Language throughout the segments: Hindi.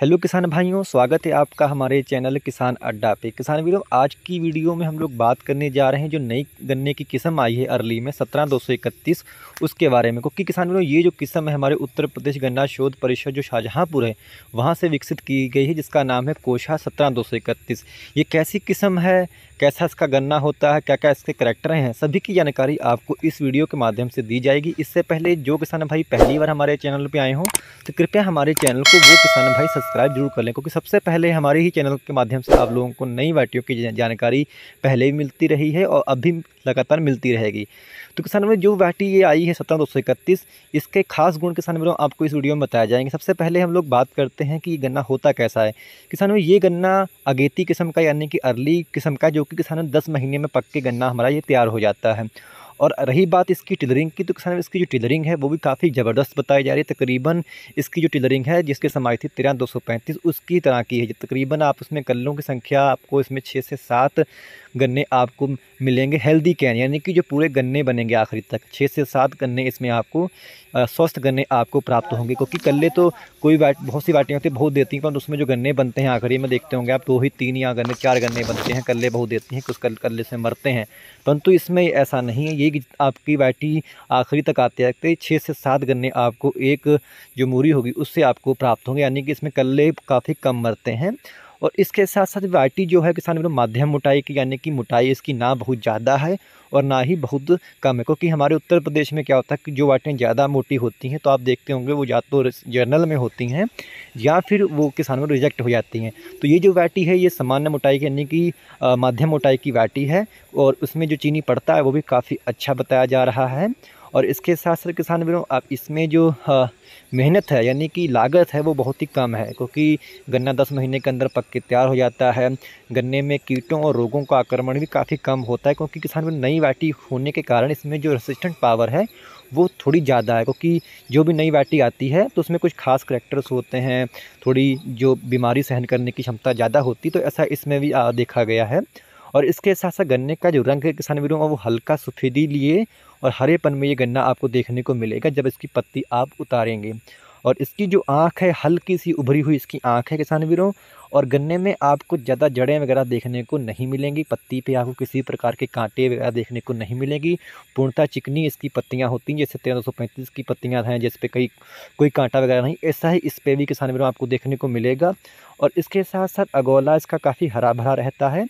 हेलो किसान भाइयों स्वागत है आपका हमारे चैनल किसान अड्डा पे किसान वीरों आज की वीडियो में हम लोग बात करने जा रहे हैं जो नई गन्ने की किस्म आई है अर्ली में सत्रह दो सौ इकतीस उसके बारे में क्योंकि किसान वीरों ये जो किस्म है हमारे उत्तर प्रदेश गन्ना शोध परिषद जो शाहजहाँपुर है वहाँ से विकसित की गई है जिसका नाम है कोशा सत्रह दो सौ इकतीस ये कैसी किस्म है कैसा इसका गन्ना होता है क्या क्या इसके करैक्टर हैं सभी की जानकारी आपको इस वीडियो के माध्यम से दी जाएगी इससे पहले जो किसान भाई पहली बार हमारे चैनल पर आए हों तो कृपया हमारे चैनल को वो किसान भाई सब्सक्राइब जरूर कर लें क्योंकि सबसे पहले हमारे ही चैनल के माध्यम से आप लोगों को नई वाटियों की जानकारी पहले भी मिलती रही है और अब भी लगातार मिलती रहेगी तो किसान में जो वाटी ये आई है सत्रह दो सौ इकतीस इसके खास गुण किसान मेरे आपको इस वीडियो में बताया जाएंगे सबसे पहले हम लोग बात करते हैं कि ये गन्ना होता कैसा है किसान में ये गन्ना अगेती किस्म का यानी कि अर्ली किस्म का जो कि किसान दस महीने में पक के गन्ना हमारा ये तैयार हो जाता है और रही बात इसकी टेलरिंग की तो किसान इसकी जो टेलरिंग है वो भी काफ़ी ज़बरदस्त बताई जा रही है तकरीबन इसकी जो टेलरिंग है जिसकी समाई थी तेरह दो सौ पैंतीस उसकी तरह की है तकरीबन आप उसमें कल्लों की संख्या आपको इसमें छः से सात गन्ने आपको मिलेंगे हेल्दी कैन यानी कि जो पूरे गन्ने बनेंगे आखिरी तक छः से सात गन्ने इसमें आपको स्वस्थ गन्ने आपको प्राप्त होंगे क्योंकि कल्ले तो कोई बहुत सी बाटियाँ होती है बहुत देती हैं पर उसमें जो गन्ने बनते हैं आखिरी में देखते होंगे आप दो ही तीन या गन्ने चार गन्ने बनते हैं कल्ले बहुत देती हैं कुछ कल कल्ले से मरते हैं परंतु इसमें ऐसा नहीं है ये आपकी बाटी आखिरी तक आते आते तो छः से सात गन्ने आपको एक जो मूरी होगी उससे आपको प्राप्त होंगे यानी कि इसमें कल्ले काफ़ी कम मरते हैं और इसके साथ साथ वाइटी जो है किसान मेरे माध्यम मोटाई की यानी कि मोटाई इसकी ना बहुत ज़्यादा है और ना ही बहुत कम है क्योंकि हमारे उत्तर प्रदेश में क्या होता है कि जो वाटें ज़्यादा मोटी होती हैं तो आप देखते होंगे वो या तो जर्नल में होती हैं या फिर वो किसान में रिजेक्ट हो जाती हैं तो ये जो वाटी है ये सामान्य मोटाई यानी कि माध्यम मोटाई की वाटी है और उसमें जो चीनी पड़ता है वो भी काफ़ी अच्छा बताया जा रहा है और इसके साथ साथ किसान वीरों आप इसमें जो मेहनत है यानी कि लागत है वो बहुत ही कम है क्योंकि गन्ना दस महीने के अंदर पक के तैयार हो जाता है गन्ने में कीटों और रोगों का आक्रमण भी काफ़ी कम होता है क्योंकि किसान वीरों नई वाटी होने के कारण इसमें जो रेसिस्टेंट पावर है वो थोड़ी ज़्यादा है क्योंकि जो भी नई वाटी आती है तो उसमें कुछ खास करेक्टर्स होते हैं थोड़ी जो बीमारी सहन करने की क्षमता ज़्यादा होती तो ऐसा इसमें भी देखा गया है और इसके साथ साथ गन्ने का जो रंग है किसान वीरों वो हल्का सफ़ेदी लिए और हरेपन में ये गन्ना आपको देखने को मिलेगा जब इसकी पत्ती आप उतारेंगे और इसकी जो आँख है हल्की सी उभरी हुई इसकी आँख है किसान वीरों और गन्ने में आपको ज़्यादा जड़ें वगैरह देखने को नहीं मिलेंगी पत्ती पे आपको किसी प्रकार के कांटे वगैरह देखने को नहीं मिलेंगी पूर्णतः चिकनी इसकी पत्तियाँ होती हैं जैसे तेरह सौ पैंतीस की पत्तियाँ हैं जिस पर कई कोई कांटा वगैरह नहीं ऐसा ही इस पर भी किसान वीरों आपको देखने को मिलेगा और इसके साथ साथ अगोला इसका काफ़ी हरा भरा रहता है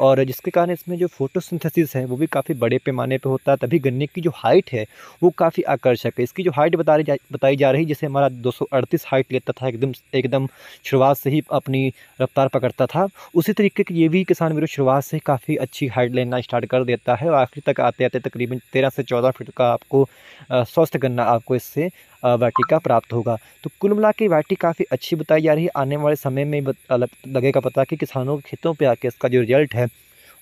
और जिसके कारण इसमें जो फोटोसिंथेसिस है वो भी काफ़ी बड़े पैमाने पे होता है तभी गन्ने की जो हाइट है वो काफ़ी आकर्षक है इसकी जो हाइट बता रही जा बताई जा रही जैसे हमारा 238 हाइट लेता था एकदम एकदम शुरुआत से ही अपनी रफ्तार पकड़ता था उसी तरीके की ये भी किसान वीरों शुरुआत से काफ़ी अच्छी हाइट लेना स्टार्ट कर देता है और आखिरी तक आते आते तकरीबन तेरह से चौदह फीट का आपको स्वस्थ गन्ना आपको इससे वाटिका प्राप्त होगा तो कुल मिला के वाटी काफ़ी अच्छी बताई जा रही है आने वाले समय में लगेगा पता कि किसानों के खेतों पर आके इसका जो रिजल्ट है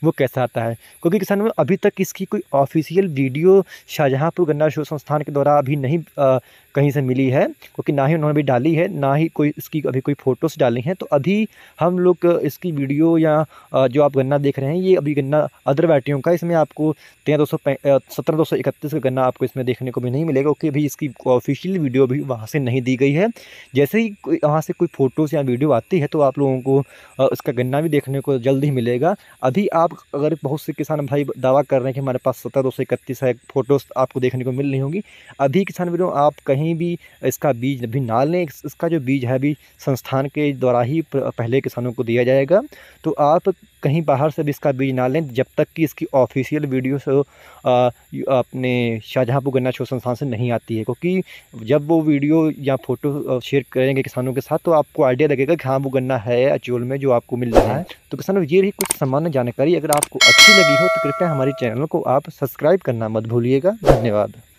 वो कैसा आता है क्योंकि किसानों में अभी तक इसकी कोई ऑफिशियल वीडियो शाहजहाँपुर गन्ना शोध संस्थान के द्वारा अभी नहीं आ, कहीं से मिली है क्योंकि ना ही उन्होंने अभी डाली है ना ही कोई इसकी अभी कोई फ़ोटोज़ डाली हैं तो अभी हम लोग इसकी वीडियो या जो आप गन्ना देख रहे हैं ये अभी गन्ना अदर वैटियों का इसमें आपको तेरह दो सौ सत्रह दो सौ इकतीस का गन्ना आपको इसमें देखने को भी नहीं मिलेगा क्योंकि अभी इसकी ऑफिशियल वीडियो भी वहाँ से नहीं दी गई है जैसे ही वहाँ से कोई फ़ोटोज़ या वीडियो आती है तो आप लोगों को इसका गन्ना भी देखने को जल्द ही मिलेगा अभी आप आप अगर बहुत से किसान भाई दावा कर रहे हैं कि हमारे पास सत्रह दो सौ इकतीस है फोटोज़ आपको देखने को मिल रही होंगी अभी किसान वीडियो आप कहीं भी इसका बीज भी ना लें इसका जो बीज है अभी संस्थान के द्वारा ही पहले किसानों को दिया जाएगा तो आप कहीं बाहर से भी इसका बीज ना लें जब तक कि इसकी ऑफिशियल वीडियोस अपने शाहजहाँपुर गन्ना शोध संस्थान से नहीं आती है क्योंकि जब वो वीडियो या फोटो शेयर करेंगे किसानों के साथ तो आपको आइडिया लगेगा कि हाँ वो गन्ना है अचोल में जो आपको मिल रहा है हाँ। तो किसानों ये रही कुछ सामान्य जानकारी अगर आपको अच्छी लगी हो तो कृपया हमारे चैनल को आप सब्सक्राइब करना मत भूलिएगा धन्यवाद